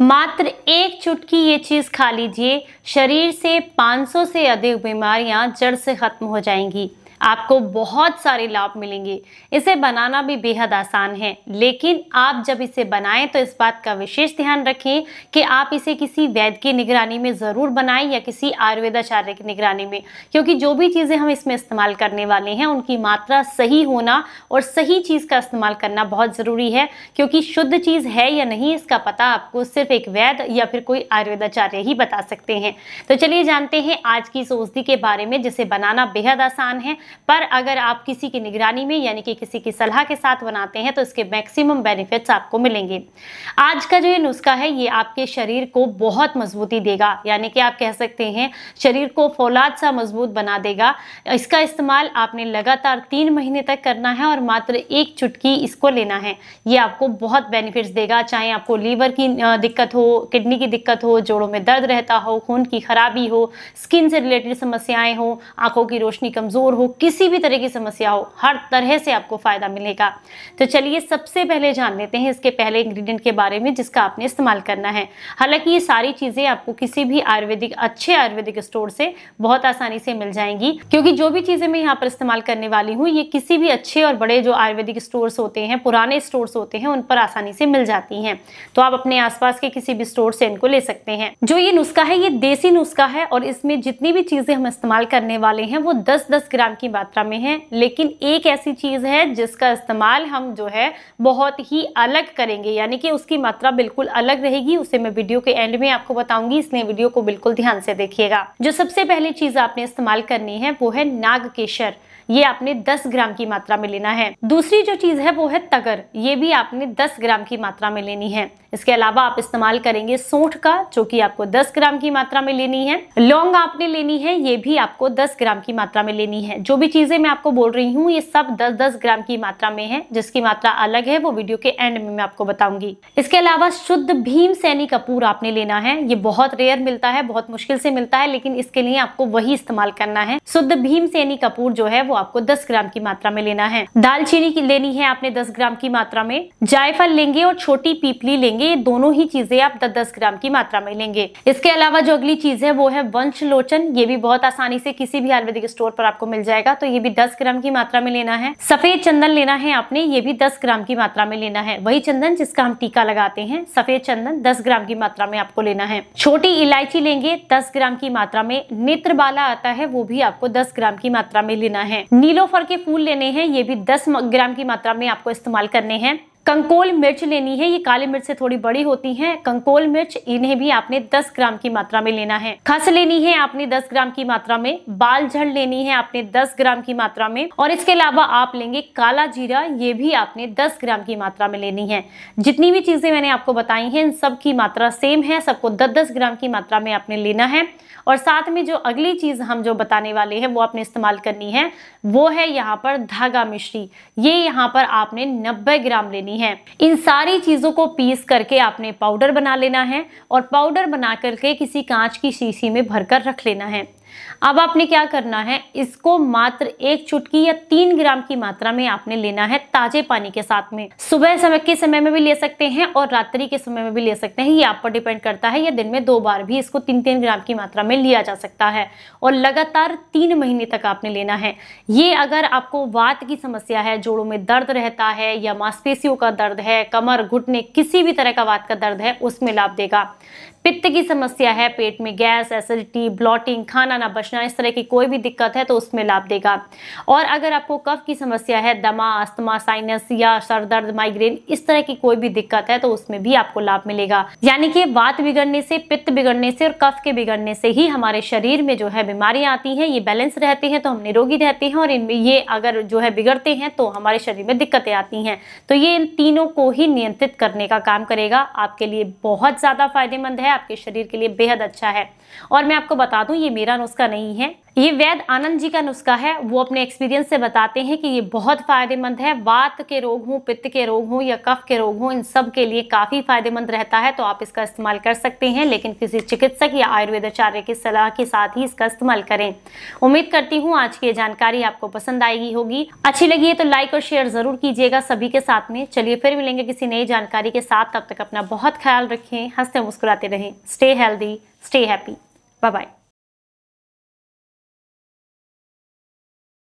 मात्र एक चुटकी ये चीज़ खा लीजिए शरीर से 500 से अधिक बीमारियां जड़ से ख़त्म हो जाएंगी आपको बहुत सारे लाभ मिलेंगे इसे बनाना भी बेहद आसान है लेकिन आप जब इसे बनाएं तो इस बात का विशेष ध्यान रखें कि आप इसे किसी वैद्य की निगरानी में ज़रूर बनाएं या किसी आयुर्वेदाचार्य की निगरानी में क्योंकि जो भी चीज़ें हम इसमें इस्तेमाल करने वाले हैं उनकी मात्रा सही होना और सही चीज़ का इस्तेमाल करना बहुत ज़रूरी है क्योंकि शुद्ध चीज़ है या नहीं इसका पता आपको सिर्फ एक वैद्य या फिर कोई आयुर्वेदाचार्य ही बता सकते हैं तो चलिए जानते हैं आज की सोजदी के बारे में जिसे बनाना बेहद आसान है पर अगर आप किसी की निगरानी में यानी कि किसी की सलाह के साथ बनाते हैं तो इसके मैक्सिमम बेनिफिट्स आपको मिलेंगे आज का जो ये नुस्खा है ये आपके शरीर को बहुत मजबूती देगा यानी कि आप कह सकते हैं शरीर को फौलाद सा मजबूत बना देगा इसका इस्तेमाल आपने लगातार तीन महीने तक करना है और मात्र एक चुटकी इसको लेना है ये आपको बहुत बेनिफिट्स देगा चाहे आपको लीवर की दिक्कत हो किडनी की दिक्कत हो जोड़ों में दर्द रहता हो खून की खराबी हो स्किन से रिलेटेड समस्याएं हो आंखों की रोशनी कमजोर हो किसी भी तरह की समस्या हो हर तरह से आपको फ़ायदा मिलेगा तो चलिए सबसे पहले जान लेते हैं इसके पहले इंग्रेडिएंट के बारे में जिसका आपने इस्तेमाल करना है हालांकि ये सारी चीज़ें आपको किसी भी आयुर्वेदिक अच्छे आयुर्वेदिक स्टोर से बहुत आसानी से मिल जाएंगी क्योंकि जो भी चीज़ें मैं यहाँ पर इस्तेमाल करने वाली हूँ ये किसी भी अच्छे और बड़े जो आयुर्वेदिक स्टोर होते हैं पुराने स्टोर होते हैं उन पर आसानी से मिल जाती है तो आप अपने आसपास के किसी भी स्टोर से इनको ले सकते हैं जो ये नुस्खा है ये देसी नुस्खा है और इसमें जितनी भी चीज़ें हम इस्तेमाल करने वाले हैं वो दस दस ग्राम की मात्रा में है लेकिन एक ऐसी चीज़ है जिसका इस्तेमाल हम जो है बहुत ही अलग करेंगे यानी कि उसकी मात्रा बिल्कुल अलग रहेगी उसे मैं वीडियो के एंड में आपको बताऊंगी इसलिए वीडियो को बिल्कुल ध्यान से देखिएगा जो सबसे पहली चीज़ आपने इस्तेमाल करनी है वो है नाग केशर ये आपने 10 ग्राम की मात्रा में लेना है दूसरी जो चीज है वो है तगर ये भी आपने 10 ग्राम की मात्रा में लेनी है इसके अलावा आप इस्तेमाल करेंगे सोठ का जो कि आपको 10 ग्राम की मात्रा में लेनी है लौंग आपने लेनी है ये भी आपको 10 ग्राम की मात्रा में लेनी है जो भी चीजें मैं आपको बोल रही हूँ ये सब 10-10 ग्राम की मात्रा में है जिसकी मात्रा अलग है वो वीडियो के एंड में मैं आपको बताऊंगी इसके अलावा शुद्ध भीम सैनी कपूर आपने लेना है ये बहुत रेयर मिलता है बहुत मुश्किल से मिलता है लेकिन इसके लिए आपको वही इस्तेमाल करना है शुद्ध भीम सैनी कपूर जो है वो वो आपको दस ग्राम की मात्रा में लेना है दालचीनी की लेनी है आपने दस ग्राम की मात्रा में जायफल लेंगे और छोटी पीपली लेंगे ये दोनों ही चीजें आप दस दस ग्राम की मात्रा में लेंगे इसके अलावा जो अगली चीज है वो है वंश लोचन ये भी बहुत आसानी से किसी भी आयुर्वेदिक स्टोर पर आपको मिल जाएगा तो ये भी दस ग्राम की मात्रा में लेना है सफेद चंदन लेना है आपने ये भी दस ग्राम की मात्रा में लेना है वही चंदन जिसका हम टीका लगाते हैं सफेद चंदन दस ग्राम की मात्रा में आपको लेना है छोटी इलायची लेंगे दस ग्राम की मात्रा में नेत्र बाला आता है वो भी आपको दस ग्राम की मात्रा में लेना है नीलोफर के फूल लेने हैं ये भी दस ग्राम की मात्रा में आपको इस्तेमाल करने हैं कंकोल मिर्च लेनी है ये काली मिर्च से थोड़ी बड़ी होती हैं कंकोल मिर्च इन्हें भी आपने 10 ग्राम की मात्रा में लेना है खस लेनी है आपने 10 ग्राम की मात्रा में बाल झड़ लेनी है आपने 10 ग्राम की मात्रा में और इसके अलावा आप लेंगे काला जीरा ये भी आपने 10 ग्राम की मात्रा में लेनी है जितनी भी चीजें मैंने आपको बताई है इन सब की मात्रा सेम है सबको दस दस ग्राम की मात्रा में आपने लेना है और साथ में जो अगली चीज हम जो बताने वाले हैं वो आपने इस्तेमाल करनी है वो है यहाँ पर धागा मिश्री ये यहाँ पर आपने नब्बे ग्राम लेनी लेनी है इन सारी चीज़ों को पीस करके आपने पाउडर बना लेना है और पाउडर बना करके किसी कांच की शीशी में भरकर रख लेना है अब आपने क्या करना है इसको मात्र एक चुटकी या तीन ग्राम की मात्रा में आपने लेना है ताजे पानी के साथ में सुबह समय के समय में भी ले सकते हैं और रात्रि के समय में भी ले सकते हैं ये आप पर डिपेंड करता है या दिन में दो बार भी इसको तीन तीन ग्राम की मात्रा में लिया जा सकता है और लगातार तीन महीने तक आपने लेना है ये अगर आपको वात की समस्या है जोड़ों में दर्द रहता है या मांसपेशियों का दर्द है कमर घुटने किसी भी तरह का वात का दर्द है उसमें लाभ देगा पित्त की समस्या है पेट में गैस एसिडिटी ब्लॉटिंग खाना ना बचना इस तरह की कोई भी दिक्कत है तो उसमें लाभ देगा और अगर आपको कफ की समस्या है दमा अस्थमा साइनस या सर दर्द माइग्रेन इस तरह की कोई भी दिक्कत है तो उसमें भी आपको लाभ मिलेगा यानी कि वात बिगड़ने से पित्त बिगड़ने से और कफ के बिगड़ने से ही हमारे शरीर में जो है बीमारियां आती हैं ये बैलेंस रहते हैं तो हम निरोगी रहते हैं और इनमें ये अगर जो है बिगड़ते हैं तो हमारे शरीर में दिक्कतें आती हैं तो ये इन तीनों को ही नियंत्रित करने का काम करेगा आपके लिए बहुत ज़्यादा फायदेमंद है आपके शरीर के लिए बेहद अच्छा है और मैं आपको बता दूं ये मेरा नुस्खा नहीं है ये वैद आनंद जी का नुस्खा है वो अपने एक्सपीरियंस से बताते हैं कि ये बहुत फायदेमंद है वात के रोग हों पित्त के रोग हों या कफ के रोग हों इन सब के लिए काफ़ी फायदेमंद रहता है तो आप इसका इस्तेमाल कर सकते हैं लेकिन किसी चिकित्सक या आयुर्वेदाचार्य की सलाह के साथ ही इसका इस्तेमाल करें उम्मीद करती हूँ आज की ये जानकारी आपको पसंद आएगी होगी अच्छी लगी है तो लाइक और शेयर ज़रूर कीजिएगा सभी के साथ में चलिए फिर मिलेंगे किसी नई जानकारी के साथ तब तक अपना बहुत ख्याल रखें हंसते मुस्कुराते रहें stay healthy stay happy bye bye